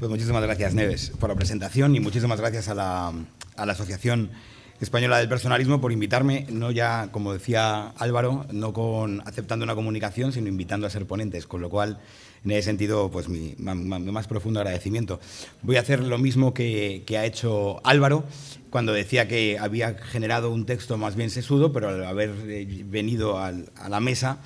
Pues muchísimas gracias, Neves, por la presentación y muchísimas gracias a la, a la Asociación Española del Personalismo por invitarme, no ya, como decía Álvaro, no con aceptando una comunicación, sino invitando a ser ponentes, con lo cual, en ese sentido, pues mi, más profundo agradecimiento. Voy a hacer lo mismo que, ha hecho Álvaro cuando decía que había generado un texto más bien sesudo, pero al haber eh, venido a la mesa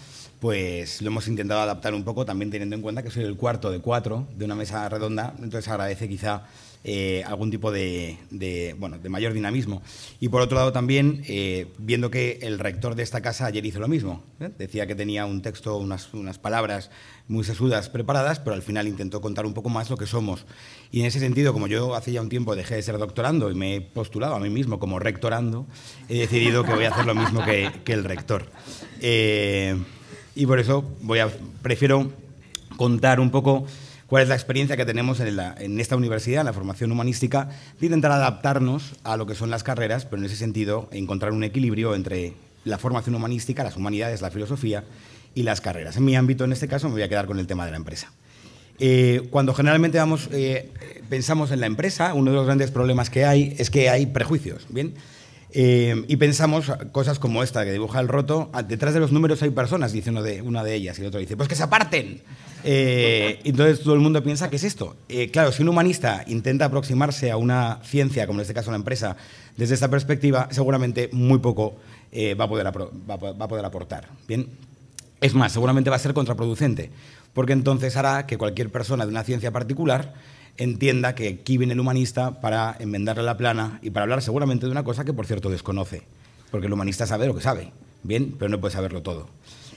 pues lo hemos intentado adaptar un poco, también teniendo en cuenta que soy el cuarto de cuatro de una mesa redonda, entonces agradece quizá eh, algún tipo de, bueno, de mayor dinamismo. Y por otro lado también, eh, viendo que el rector de esta casa ayer hizo lo mismo, ¿eh? decía que tenía un texto, unas, unas palabras muy sesudas preparadas, pero al final intentó contar un poco más lo que somos. Y en ese sentido, como yo hace ya un tiempo dejé de ser doctorando y me he postulado a mí mismo como rectorando, he decidido que voy a hacer lo mismo que, que el rector y por eso prefiero contar un poco cuál es la experiencia que tenemos en, esta universidad, en la formación humanística, de intentar adaptarnos a lo que son las carreras, pero en ese sentido encontrar un equilibrio entre la formación humanística, las humanidades, la filosofía y las carreras. En mi ámbito, en este caso, me voy a quedar con el tema de la empresa. Eh, cuando generalmente vamos, eh, pensamos en la empresa, uno de los grandes problemas que hay es que hay prejuicios. Bien, eh, y pensamos cosas como esta que dibuja el roto, ah, detrás de los números hay personas, dice uno de, una de ellas, y el otro dice, pues que se aparten. Eh, entonces todo el mundo piensa, que es esto? Eh, claro, si un humanista intenta aproximarse a una ciencia, como en este caso una empresa, desde esta perspectiva, seguramente muy poco eh, va a, poder va a poder aportar. Bien. Es más, seguramente va a ser contraproducente, porque entonces hará que cualquier persona de una ciencia particular entienda que aquí viene el humanista para enmendarle la plana y para hablar seguramente de una cosa que, por cierto, desconoce, porque el humanista sabe lo que sabe, bien, pero no puede saberlo todo.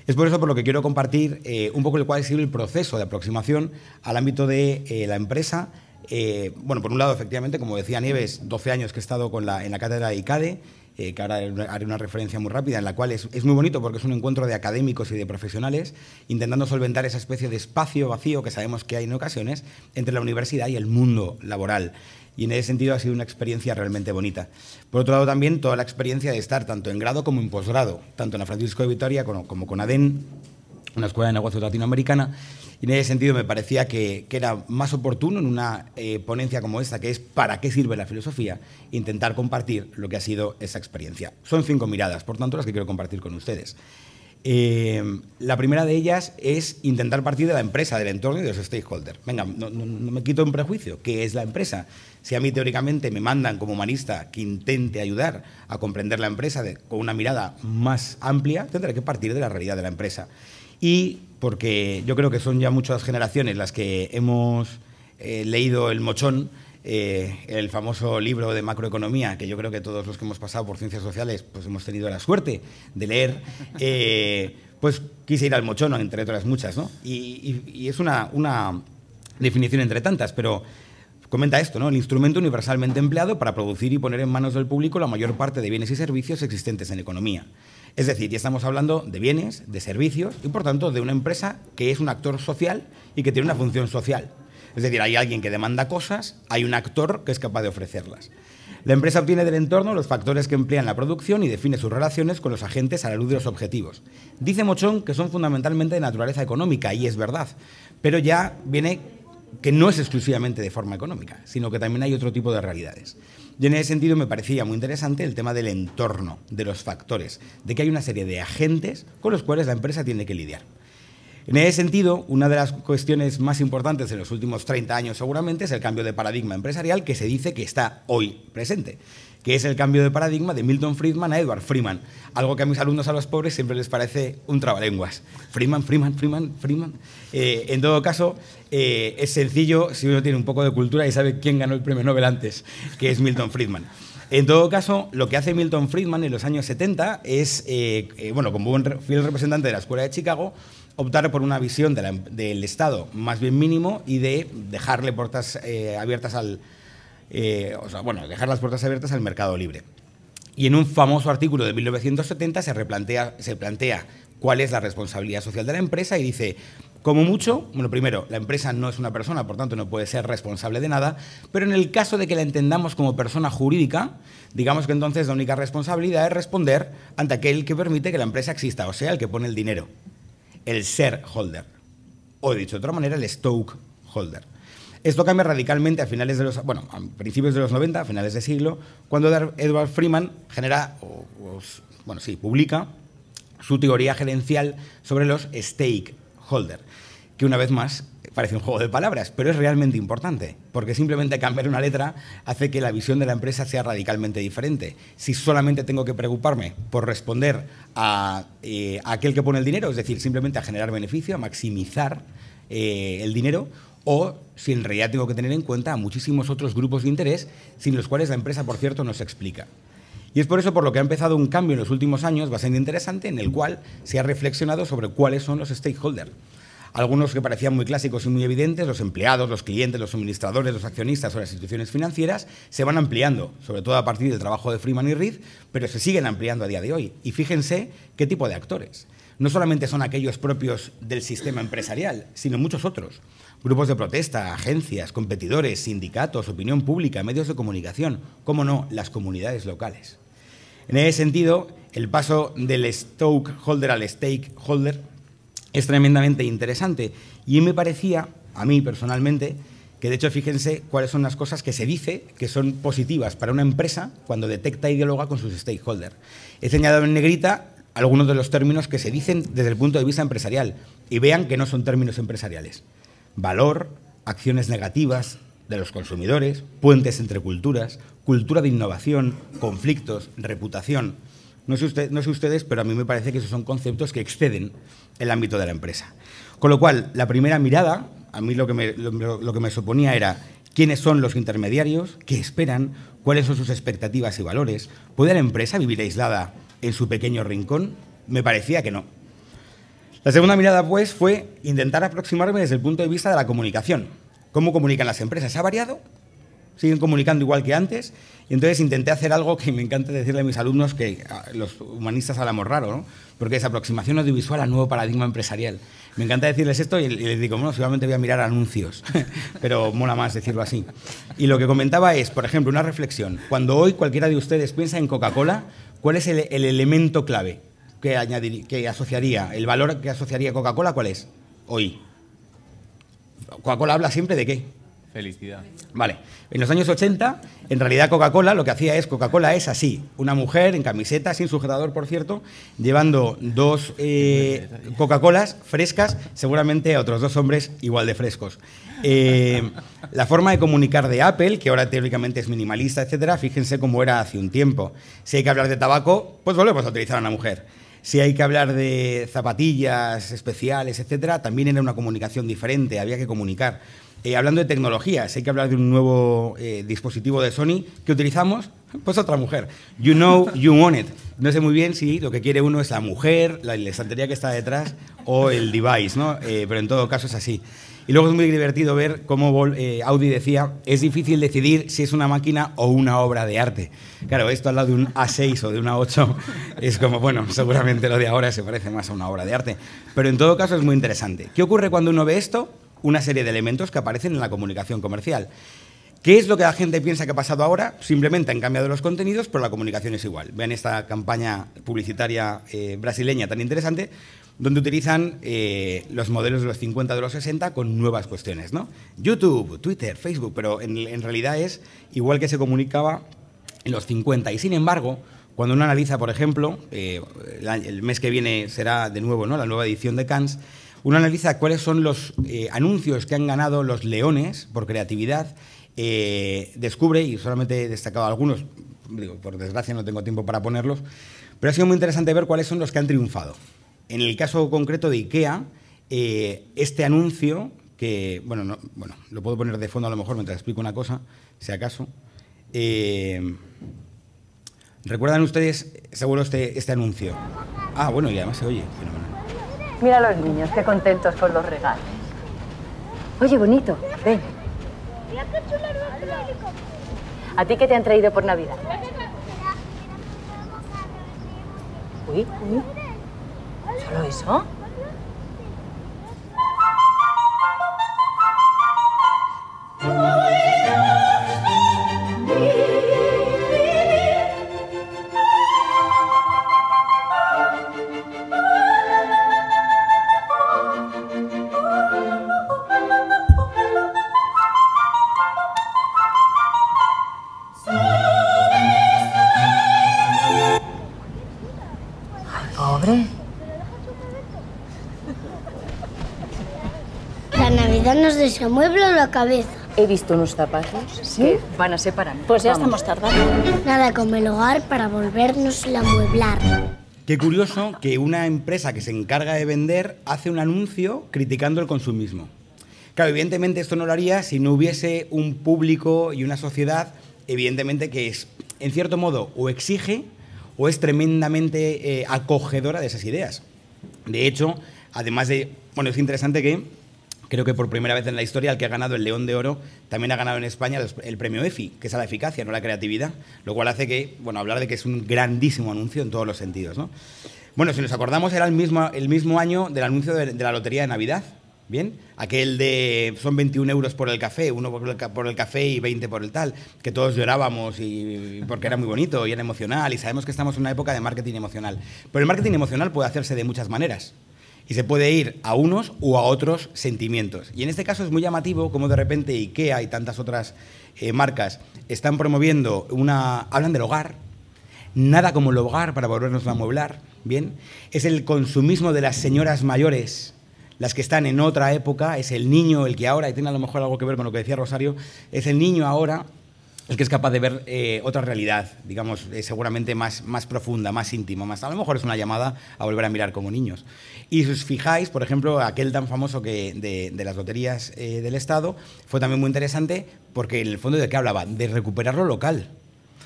Es por eso por lo que quiero compartir eh, un poco el cual ha el proceso de aproximación al ámbito de eh, la empresa. Eh, bueno, por un lado, efectivamente, como decía Nieves, 12 años que he estado con la, en la cátedra de ICADE, eh, que ahora haré una referencia muy rápida, en la cual es, muy bonito porque es un encuentro de académicos y de profesionales intentando solventar esa especie de espacio vacío que sabemos que hay en ocasiones entre la universidad y el mundo laboral. Y en ese sentido ha sido una experiencia realmente bonita. Por otro lado, también toda la experiencia de estar tanto en grado como en posgrado, tanto en la Francisco de Vitoria como, como con ADEN, una escuela de negocios latinoamericana. Y en ese sentido me parecía que, que era más oportuno en una eh, ponencia como esta, que es para qué sirve la filosofía, intentar compartir lo que ha sido esa experiencia. Son cinco miradas, por tanto, las que quiero compartir con ustedes. Eh, la primera de ellas es intentar partir de la empresa, del entorno y de los stakeholders. Venga, no, me quito un prejuicio. ¿Qué es la empresa? Si a mí teóricamente me mandan como humanista que intente ayudar a comprender la empresa con una mirada más amplia, tendré que partir de la realidad de la empresa y porque yo creo que son ya muchas generaciones las que hemos eh, leído El Mochón, eh, el famoso libro de macroeconomía, que yo creo que todos los que hemos pasado por ciencias sociales pues hemos tenido la suerte de leer, eh, pues quise ir al mochón, entre otras muchas, ¿no? Y, es una, definición entre tantas, pero comenta esto, ¿no? El instrumento universalmente empleado para producir y poner en manos del público la mayor parte de bienes y servicios existentes en economía. Es decir, ya estamos hablando de bienes, de servicios y por tanto de una empresa que es un actor social y que tiene una función social. Es decir, hay alguien que demanda cosas, hay un actor que es capaz de ofrecerlas. La empresa obtiene del entorno los factores que emplean la producción y define sus relaciones con los agentes a la luz de los objetivos. Dice Mochón que son fundamentalmente de naturaleza económica, y es verdad, pero ya viene que no es exclusivamente de forma económica, sino que también hay otro tipo de realidades. Y en ese sentido me parecía muy interesante el tema del entorno, de los factores, de que hay una serie de agentes con los cuales la empresa tiene que lidiar. En ese sentido, una de las cuestiones más importantes en los últimos 30 años seguramente es el cambio de paradigma empresarial que se dice que está hoy presente, que es el cambio de paradigma de Milton Friedman a Edward Freeman, algo que a mis alumnos a los pobres siempre les parece un trabalenguas. Freeman, Freeman, Freeman, Freeman. Eh, en todo caso, eh, es sencillo si uno tiene un poco de cultura y sabe quién ganó el premio Nobel antes, que es Milton Friedman. En todo caso, lo que hace Milton Friedman en los años 70 es, eh, eh, bueno, como un fiel representante de la Escuela de Chicago, optar por una visión del Estado más bien mínimo y de dejarle puertas abiertas al, bueno, dejar las puertas abiertas al mercado libre. Y en un famoso artículo de 1970 se replantea, se plantea cuál es la responsabilidad social de la empresa y dice, como mucho, bueno, primero, la empresa no es una persona, por tanto no puede ser responsable de nada, pero en el caso de que la entendamos como persona jurídica, digamos que entonces la única responsabilidad es responder ante aquel que permite que la empresa exista, o sea, el que pone el dinero, el ser holder, o dicho de otra manera, el holder. Esto cambia radicalmente a finales de los, bueno, a principios de los 90, a finales de siglo, cuando Edward Freeman genera, bueno, sí, publica su teoría gerencial sobre los stake Holder, que una vez más parece un juego de palabras, pero es realmente importante, porque simplemente cambiar una letra hace que la visión de la empresa sea radicalmente diferente. Si solamente tengo que preocuparme por responder a, eh, aquel que pone el dinero, es decir, simplemente a generar beneficio, a maximizar eh, el dinero, o si en realidad tengo que tener en cuenta a muchísimos otros grupos de interés, sin los cuales la empresa, por cierto, no se explica. Y es por eso por lo que ha empezado un cambio en los últimos años bastante interesante en el cual se ha reflexionado sobre cuáles son los stakeholders. Algunos que parecían muy clásicos y muy evidentes, los empleados, los clientes, los suministradores, los accionistas o las instituciones financieras, se van ampliando, sobre todo a partir del trabajo de Freeman y Reed, pero se siguen ampliando a día de hoy. Y fíjense qué tipo de actores no solamente son aquellos propios del sistema empresarial, sino muchos otros. Grupos de protesta, agencias, competidores, sindicatos, opinión pública, medios de comunicación, ...como no, las comunidades locales. En ese sentido, el paso del stakeholder al stakeholder es tremendamente interesante y me parecía, a mí personalmente, que de hecho fíjense cuáles son las cosas que se dice que son positivas para una empresa cuando detecta y dialoga con sus stakeholders. He señalado en negrita algunos de los términos que se dicen desde el punto de vista empresarial y vean que no son términos empresariales. Valor, acciones negativas de los consumidores, puentes entre culturas, cultura de innovación, conflictos, reputación. No sé, ustedes, pero a mí me parece que esos son conceptos que exceden el ámbito de la empresa. Con lo cual, la primera mirada, a mí lo lo que me suponía era quiénes son los intermediarios, qué esperan, cuáles son sus expectativas y valores. ¿Puede la empresa vivir aislada en su pequeño rincón? Me parecía que no. La segunda mirada, pues, fue intentar aproximarme desde el punto de vista de la comunicación. ¿Cómo comunican las empresas? ¿Ha variado? ¿Siguen comunicando igual que antes? Y entonces intenté hacer algo que me encanta decirle a mis alumnos que los humanistas hablamos raro, ¿no? Porque es aproximación audiovisual al nuevo paradigma empresarial. Me encanta decirles esto y les digo, bueno, seguramente voy a mirar anuncios, pero mola más decirlo así. Y lo que comentaba es, por ejemplo, una reflexión. Cuando hoy cualquiera de ustedes piensa en Coca-Cola, ¿Cuál es el, elemento clave que, que asociaría, el valor que asociaría Coca-Cola, cuál es? Hoy. Coca-Cola habla siempre de qué? Felicidad. Vale. En los años 80, en realidad Coca-Cola lo que hacía es, Coca-Cola es así, una mujer en camiseta, sin sujetador, por cierto, llevando dos eh, Coca-Colas frescas, seguramente a otros dos hombres igual de frescos. Eh, la forma de comunicar de Apple, que ahora teóricamente es minimalista, etcétera, fíjense cómo era hace un tiempo. Si hay que hablar de tabaco, pues volvemos a utilizar a una mujer. Si hay que hablar de zapatillas especiales, etcétera, también era una comunicación diferente, había que comunicar. Eh, hablando de tecnología si hay que hablar de un nuevo eh, dispositivo de Sony que utilizamos, pues otra mujer. You know, you want it. No sé muy bien si lo que quiere uno es la mujer, la estantería que está detrás o el device, ¿no? pero en todo caso es así. Y luego es muy divertido ver cómo eh, Audi decía, es difícil decidir si es una máquina o una obra de arte. Claro, esto al lado de un A6 o de un A8 es como, bueno, seguramente lo de ahora se parece más a una obra de arte. Pero en todo caso es muy interesante. ¿Qué ocurre cuando uno ve esto? Una serie de elementos que aparecen en la comunicación comercial. ¿Qué es lo que la gente piensa que ha pasado ahora? Simplemente han cambiado los contenidos, pero la comunicación es igual. Vean esta campaña publicitaria eh, brasileña tan interesante, donde utilizan eh, los modelos de los 50 de los 60 con nuevas cuestiones, ¿no? YouTube, Twitter, Facebook, pero en, realidad es igual que se comunicaba en los 50. Y sin embargo, cuando uno analiza, por ejemplo, eh, el mes que viene será de nuevo ¿no? la nueva edición de Cannes, uno analiza cuáles son los eh, anuncios que han ganado los leones por creatividad, descubre, y solamente he destacado algunos, por desgracia no tengo tiempo para ponerlos, pero ha sido muy interesante ver cuáles son los que han triunfado. En el caso concreto de IKEA, eh, este anuncio, que, bueno, bueno, lo puedo poner de fondo a lo mejor mientras explico una cosa, si acaso. Eh, ¿Recuerdan ustedes, seguro, este, este anuncio? Ah, bueno, y además se oye. Mira los niños, qué contentos con los regalos. Oye, bonito, ven. ¿A ti qué te han traído por Navidad? Uy, uy. 살아있어? se amuebla la cabeza. He visto unos zapatos ¿Sí? que van a separar. Pues ya estamos tardando. Nada como el hogar para volvernos a amueblar. Qué curioso que una empresa que se encarga de vender hace un anuncio criticando el consumismo. Claro, evidentemente esto no lo haría si no hubiese un público y una sociedad, evidentemente que es, en cierto modo, o exige o es tremendamente eh, acogedora de esas ideas. De hecho, además de, bueno, es interesante que creo que por primera vez en la historia el que ha ganado el León de Oro también ha ganado en España el premio EFI, que es a la eficacia, no a la creatividad, lo cual hace que, bueno, hablar de que es un grandísimo anuncio en todos los sentidos, ¿no? Bueno, si nos acordamos, era el mismo, el mismo año del anuncio de, la Lotería de Navidad, ¿bien? Aquel de son 21 euros por el café, uno por el, café y 20 por el tal, que todos llorábamos y porque era muy bonito y era emocional y sabemos que estamos en una época de marketing emocional. Pero el marketing emocional puede hacerse de muchas maneras y se puede ir a unos o a otros sentimientos. Y en este caso es muy llamativo cómo de repente IKEA y tantas otras eh, marcas están promoviendo una... hablan del hogar, nada como el hogar para volvernos a amueblar, ¿bien? Es el consumismo de las señoras mayores, las que están en otra época, es el niño el que ahora, y tiene a lo mejor algo que ver con lo que decía Rosario, es el niño ahora el que es capaz de ver eh, otra realidad, digamos, eh, seguramente más, más profunda, más íntima, más, a lo mejor es una llamada a volver a mirar como niños. Y si os fijáis, por ejemplo, aquel tan famoso que de, las loterías eh, del Estado fue también muy interesante porque en el fondo de qué hablaba, de recuperar lo local.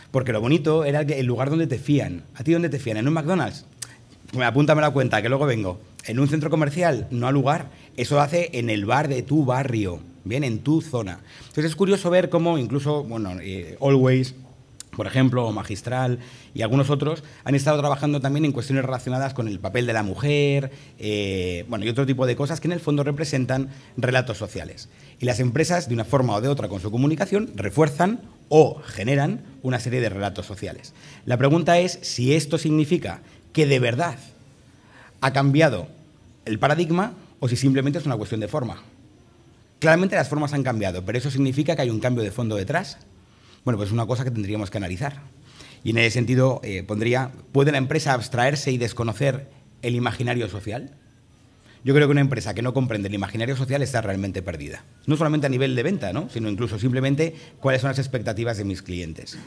Porque lo bonito era el lugar donde te fían. ¿A ti dónde te fían? ¿En un McDonald's? me pues apúntame la cuenta, que luego vengo. En un centro comercial, no al lugar, eso lo hace en el bar de tu barrio, bien, en tu zona. Entonces es curioso ver cómo incluso, bueno, eh, Always, por ejemplo, Magistral y algunos otros, han estado trabajando también en cuestiones relacionadas con el papel de la mujer, eh, bueno, y otro tipo de cosas que en el fondo representan relatos sociales. Y las empresas, de una forma o de otra, con su comunicación, refuerzan o generan una serie de relatos sociales. La pregunta es si esto significa que de verdad ha cambiado el paradigma o si simplemente es una cuestión de forma. Claramente las formas han cambiado, pero eso significa que hay un cambio de fondo detrás. Bueno, pues es una cosa que tendríamos que analizar. Y en ese sentido eh, pondría, ¿puede la empresa abstraerse y desconocer el imaginario social? Yo creo que una empresa que no comprende el imaginario social está realmente perdida. No solamente a nivel de venta, sino incluso simplemente cuáles son las expectativas de mis clientes.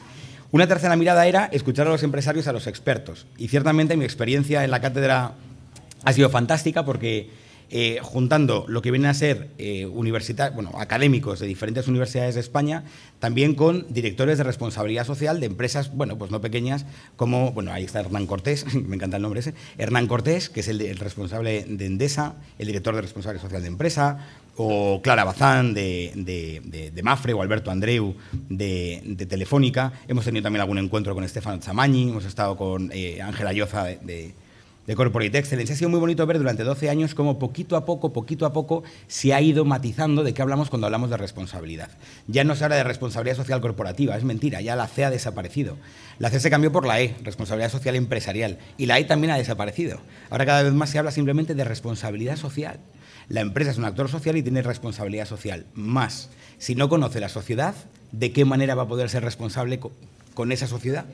Una tercera mirada era escuchar a los empresarios, a los expertos. Y ciertamente mi experiencia en la cátedra ha sido fantástica porque eh, juntando lo que vienen a ser eh, bueno, académicos de diferentes universidades de España, también con directores de responsabilidad social de empresas, bueno, pues no pequeñas, como, bueno, ahí está Hernán Cortés, me encanta el nombre ese, Hernán Cortés, que es el, el responsable de Endesa, el director de responsabilidad social de empresa, o Clara Bazán de, Mafre o Alberto Andreu de, Telefónica. Hemos tenido también algún encuentro con Estefan Zamañi, hemos estado con eh, Ángela Lloza de, Corporate Excellence. Ha sido muy bonito ver durante 12 años cómo poquito a poco, poquito a poco, se ha ido matizando de qué hablamos cuando hablamos de responsabilidad. Ya no se habla de responsabilidad social corporativa, es mentira, ya la C ha desaparecido. La C se cambió por la E, responsabilidad social empresarial, y la E también ha desaparecido. Ahora cada vez más se habla simplemente de responsabilidad social. La empresa es un actor social y tiene responsabilidad social. Más, si no conoce la sociedad, ¿de qué manera va a poder ser responsable con esa sociedad?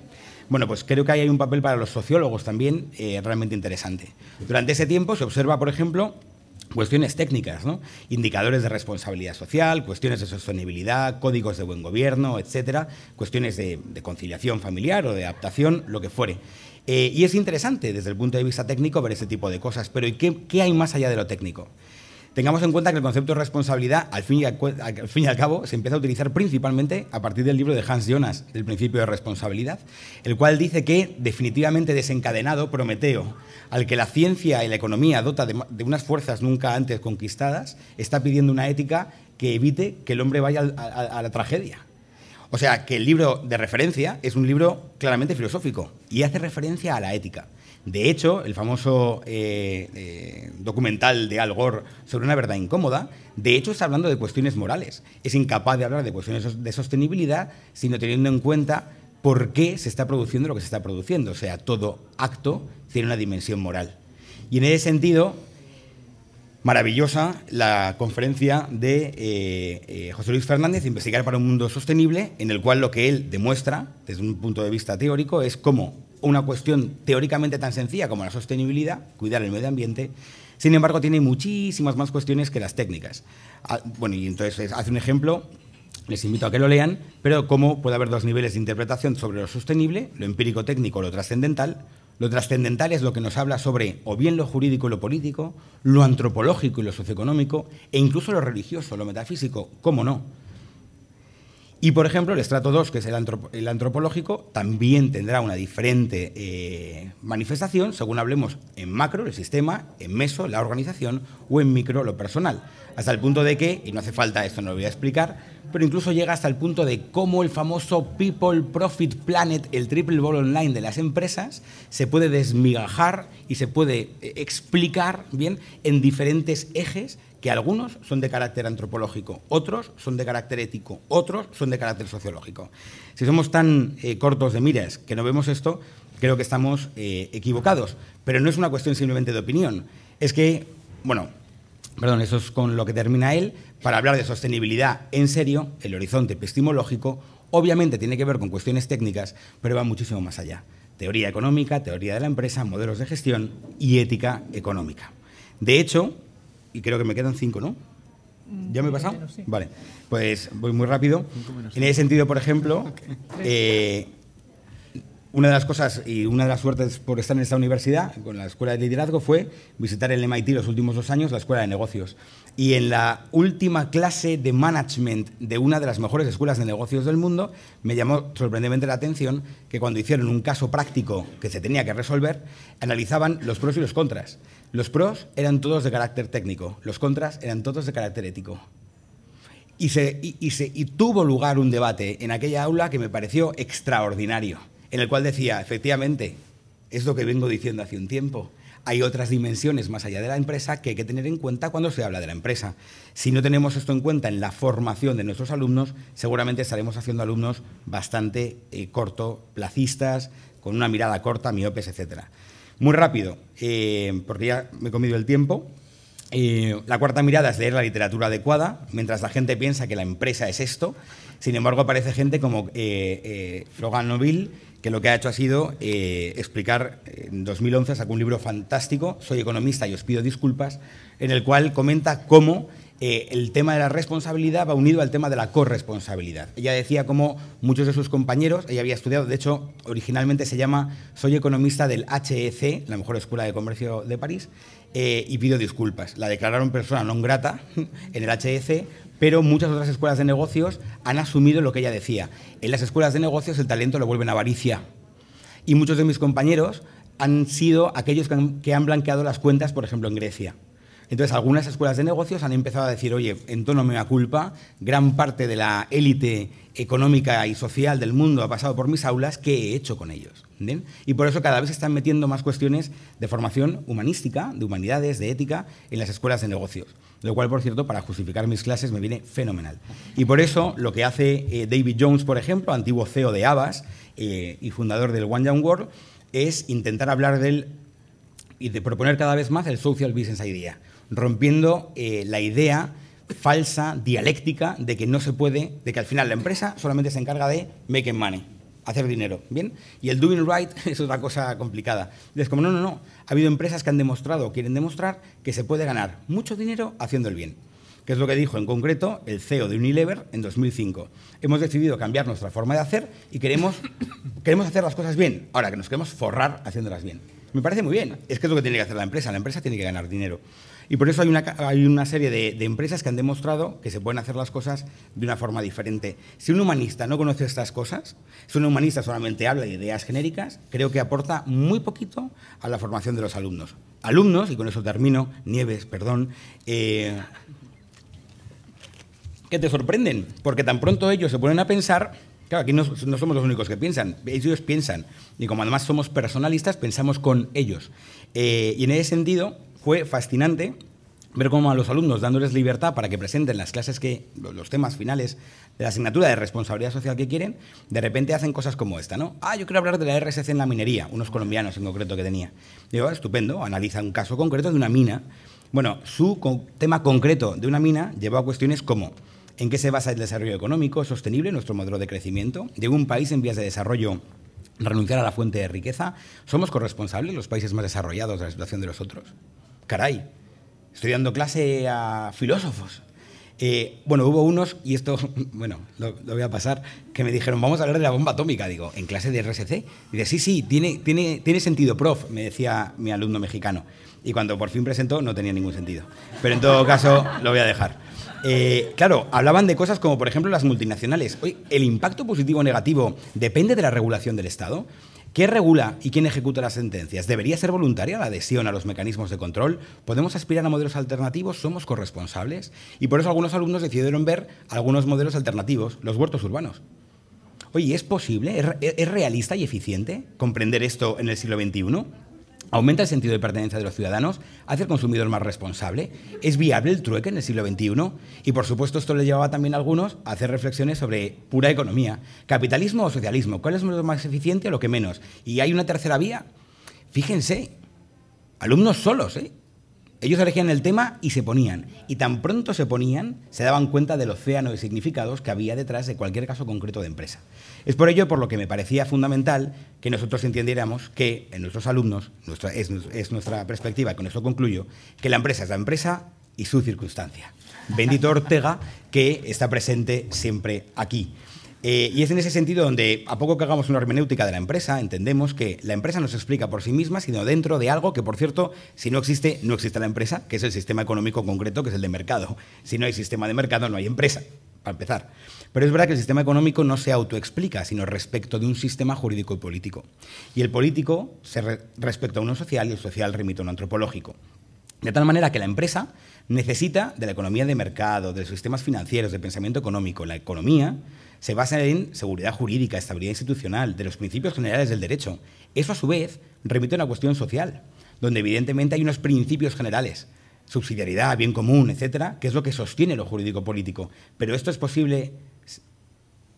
Bueno, pues creo que ahí hay un papel para los sociólogos también eh, realmente interesante. Durante ese tiempo se observa, por ejemplo, cuestiones técnicas, ¿no? indicadores de responsabilidad social, cuestiones de sostenibilidad, códigos de buen gobierno, etcétera, cuestiones de, conciliación familiar o de adaptación, lo que fuere. Eh, y es interesante desde el punto de vista técnico ver ese tipo de cosas, pero ¿y qué hay más allá de lo técnico? Tengamos en cuenta que el concepto de responsabilidad, al fin, y al, cabo, se empieza a utilizar principalmente a partir del libro de Hans Jonas, El principio de responsabilidad, el cual dice que, definitivamente desencadenado, Prometeo, al que la ciencia y la economía dota de, unas fuerzas nunca antes conquistadas, está pidiendo una ética que evite que el hombre vaya a la tragedia. O sea, que el libro de referencia es un libro claramente filosófico y hace referencia a la ética. De hecho, el famoso eh, eh, documental de Al Gore sobre una verdad incómoda, de hecho está hablando de cuestiones morales. Es incapaz de hablar de cuestiones de sostenibilidad, sino teniendo en cuenta por qué se está produciendo lo que se está produciendo. O sea, todo acto tiene una dimensión moral. Y en ese sentido, maravillosa la conferencia de eh, José Luis Fernández, Investigar para un Mundo Sostenible, en el cual lo que él demuestra, desde un punto de vista teórico, es cómo una cuestión teóricamente tan sencilla como la sostenibilidad, cuidar el medio ambiente, sin embargo tiene muchísimas más cuestiones que las técnicas. Ah, bueno, y entonces eh, hace un ejemplo, les invito a que lo lean, pero cómo puede haber dos niveles de interpretación sobre lo sostenible, lo empírico-técnico, lo trascendental. Lo trascendental es lo que nos habla sobre o bien lo jurídico y lo político, lo antropológico y lo socioeconómico, e incluso lo religioso, lo metafísico, cómo no y, por ejemplo, el estrato 2, que es el, antropológico, también tendrá una diferente eh, manifestación según hablemos en macro, el sistema, en meso, la organización, o en micro, lo personal. Hasta el punto de que, y no hace falta, esto no lo voy a explicar, pero incluso llega hasta el punto de cómo el famoso People Profit Planet, el triple ball online de las empresas, se puede desmigajar y se puede eh, explicar bien en diferentes ejes que algunos son de carácter antropológico, otros son de carácter ético, otros son de carácter sociológico. Si somos tan eh, cortos de miras que no vemos esto, creo que estamos eh, equivocados. Pero no es una cuestión simplemente de opinión. Es que, bueno, perdón, eso es con lo que termina él, para hablar de sostenibilidad en serio, el horizonte epistemológico obviamente tiene que ver con cuestiones técnicas, pero va muchísimo más allá. Teoría económica, teoría de la empresa, modelos de gestión y ética económica. De hecho, y creo que me quedan cinco, ¿no? Mm, ¿Ya me he pasado? Vale, pues voy muy rápido. En ese sentido, por ejemplo, eh, una de las cosas y una de las suertes por estar en esta universidad, con la escuela de liderazgo, fue visitar el MIT los últimos dos años, la escuela de negocios. Y en la última clase de management de una de las mejores escuelas de negocios del mundo, me llamó sorprendentemente la atención que cuando hicieron un caso práctico que se tenía que resolver, analizaban los pros y los contras. Los pros eran todos de carácter técnico, los contras eran todos de carácter ético. Y, y tuvo lugar un debate en aquella aula que me pareció extraordinario en el cual decía, efectivamente, es lo que vengo diciendo hace un tiempo, hay otras dimensiones más allá de la empresa que hay que tener en cuenta cuando se habla de la empresa. Si no tenemos esto en cuenta en la formación de nuestros alumnos, seguramente estaremos haciendo alumnos bastante eh, cortoplacistas, con una mirada corta, miopes, etc. Muy rápido, eh, porque ya me he comido el tiempo. Eh, la cuarta mirada es leer la literatura adecuada, mientras la gente piensa que la empresa es esto. Sin embargo, aparece gente como Flogan Noville que lo que ha hecho ha sido eh, explicar, eh, en 2011 sacó un libro fantástico, Soy economista y os pido disculpas, en el cual comenta cómo eh, el tema de la responsabilidad va unido al tema de la corresponsabilidad. Ella decía como muchos de sus compañeros, ella había estudiado, de hecho, originalmente se llama Soy economista del HEC, la mejor escuela de comercio de París, eh, y pido disculpas. La declararon persona non grata en el HEC, pero muchas otras escuelas de negocios han asumido lo que ella decía. En las escuelas de negocios el talento lo vuelven avaricia. Y muchos de mis compañeros han sido aquellos que han blanqueado las cuentas, por ejemplo, en Grecia. Entonces, algunas escuelas de negocios han empezado a decir, oye, en tono mea culpa, gran parte de la élite económica y social del mundo ha pasado por mis aulas, ¿qué he hecho con ellos? Y por eso cada vez se están metiendo más cuestiones de formación humanística, de humanidades, de ética, en las escuelas de negocios. Lo cual, por cierto, para justificar mis clases me viene fenomenal. Y por eso lo que hace eh, David Jones, por ejemplo, antiguo CEO de Abbas eh, y fundador del One Young World, es intentar hablar del y de proponer cada vez más el social business idea rompiendo eh, la idea falsa, dialéctica, de que no se puede, de que al final la empresa solamente se encarga de making money, hacer dinero, ¿bien? Y el doing right es otra cosa complicada. Es como, no, no, no, ha habido empresas que han demostrado, o quieren demostrar, que se puede ganar mucho dinero haciendo el bien, que es lo que dijo en concreto el CEO de Unilever en 2005. Hemos decidido cambiar nuestra forma de hacer y queremos, queremos hacer las cosas bien, ahora que nos queremos forrar haciéndolas bien. Me parece muy bien, es que es lo que tiene que hacer la empresa, la empresa tiene que ganar dinero. Y por eso hay una, hay una serie de, de, empresas que han demostrado que se pueden hacer las cosas de una forma diferente. Si un humanista no conoce estas cosas, si un humanista solamente habla de ideas genéricas, creo que aporta muy poquito a la formación de los alumnos. Alumnos, y con eso termino, Nieves, perdón, eh, que te sorprenden, porque tan pronto ellos se ponen a pensar Claro, aquí no, no, somos los únicos que piensan, ellos piensan. Y como además somos personalistas, pensamos con ellos. Eh, y en ese sentido, fue fascinante ver cómo a los alumnos, dándoles libertad para que presenten las clases que, los temas finales de la asignatura de responsabilidad social que quieren, de repente hacen cosas como esta, ¿no? Ah, yo quiero hablar de la RSC en la minería, unos colombianos en concreto que tenía. Digo, ah, estupendo, analiza un caso concreto de una mina. Bueno, su tema concreto de una mina llevó a cuestiones como en qué se basa el desarrollo económico sostenible, nuestro modelo de crecimiento, de un país en vías de desarrollo renunciar a la fuente de riqueza, somos corresponsables los países más desarrollados de la situación de los otros caray, estoy dando clase a filósofos. Eh, bueno, hubo unos, y esto, bueno, lo, voy a pasar, que me dijeron, vamos a hablar de la bomba atómica, digo, en clase de RSC. Y Dice, sí, sí, tiene, tiene, tiene sentido, prof, me decía mi alumno mexicano. Y cuando por fin presentó, no tenía ningún sentido. Pero en todo caso, lo voy a dejar. Eh, claro, hablaban de cosas como, por ejemplo, las multinacionales. Oye, ¿el impacto positivo o negativo depende de la regulación del Estado? ¿Qué regula y quién ejecuta las sentencias? ¿Debería ser voluntaria la adhesión a los mecanismos de control? ¿Podemos aspirar a modelos alternativos? ¿Somos corresponsables? Y por eso algunos alumnos decidieron ver algunos modelos alternativos, los huertos urbanos. Oye, ¿es posible? ¿Es, realista y eficiente comprender esto en el siglo XXI? aumenta el sentido de pertenencia de los ciudadanos, hace al consumidor más responsable, es viable el trueque en el siglo XXI y, por supuesto, esto le llevaba también a algunos a hacer reflexiones sobre pura economía, capitalismo o socialismo, cuál es lo más eficiente o lo que menos. Y hay una tercera vía, fíjense, alumnos solos, ¿eh? Ellos elegían el tema y se ponían. Y tan pronto se ponían, se daban cuenta del océano de significados que había detrás de cualquier caso concreto de empresa. Es por ello por lo que me parecía fundamental que nosotros entendiéramos que en nuestros alumnos, es, nuestra perspectiva, con esto concluyo, que la empresa es la empresa y su circunstancia. Bendito Ortega, que está presente siempre aquí. Eh, y es en ese sentido donde, a poco que hagamos una hermenéutica de la empresa, entendemos que la empresa no se explica por sí misma, sino dentro de algo que, por cierto, si no existe, no existe la empresa, que es el sistema económico concreto, que es el de mercado. Si no hay sistema de mercado, no hay empresa, para empezar. Pero es verdad que el sistema económico no se autoexplica, sino respecto de un sistema jurídico y político. Y el político se respecto a uno social y el social remite a uno antropológico. De tal manera que la empresa necesita de la economía de mercado, de los sistemas financieros, de pensamiento económico. La economía se basa en seguridad jurídica, estabilidad institucional, de los principios generales del derecho. Eso, a su vez, remite a una cuestión social, donde evidentemente hay unos principios generales, subsidiariedad, bien común, etcétera, que es lo que sostiene lo jurídico-político. Pero esto es posible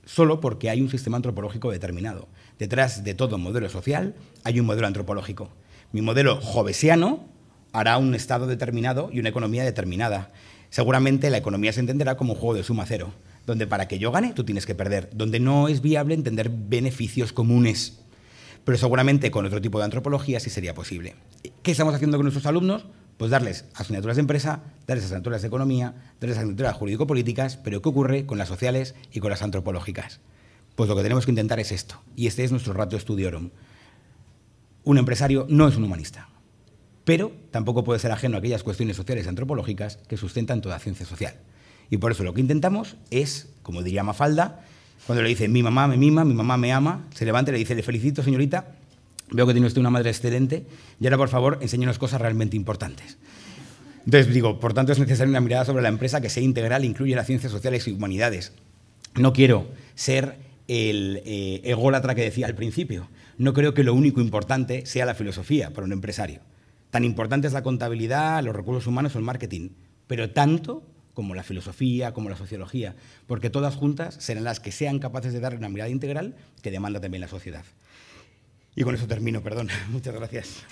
solo porque hay un sistema antropológico determinado. Detrás de todo modelo social hay un modelo antropológico. Mi modelo jovesiano hará un Estado determinado y una economía determinada. Seguramente la economía se entenderá como un juego de suma cero donde para que yo gane tú tienes que perder, donde no es viable entender beneficios comunes. Pero seguramente con otro tipo de antropología sí sería posible. ¿Qué estamos haciendo con nuestros alumnos? Pues darles asignaturas de empresa, darles asignaturas de economía, darles asignaturas jurídico-políticas, pero ¿qué ocurre con las sociales y con las antropológicas? Pues lo que tenemos que intentar es esto, y este es nuestro ratio estudiorum. Un empresario no es un humanista, pero tampoco puede ser ajeno a aquellas cuestiones sociales y antropológicas que sustentan toda ciencia social. Y por eso lo que intentamos es, como diría Mafalda, cuando le dice mi mamá me mima, mi mamá me ama, se levanta y le dice le felicito señorita, veo que tiene usted una madre excelente y ahora por favor enséñenos cosas realmente importantes. Entonces digo, por tanto es necesaria una mirada sobre la empresa que sea integral, incluye las ciencias sociales y humanidades. No quiero ser el eh, ególatra que decía al principio. No creo que lo único importante sea la filosofía para un empresario. Tan importante es la contabilidad, los recursos humanos o el marketing, pero tanto como la filosofía, como la sociología, porque todas juntas serán las que sean capaces de dar una mirada integral que demanda también la sociedad. Y con eso termino, perdón. Muchas gracias.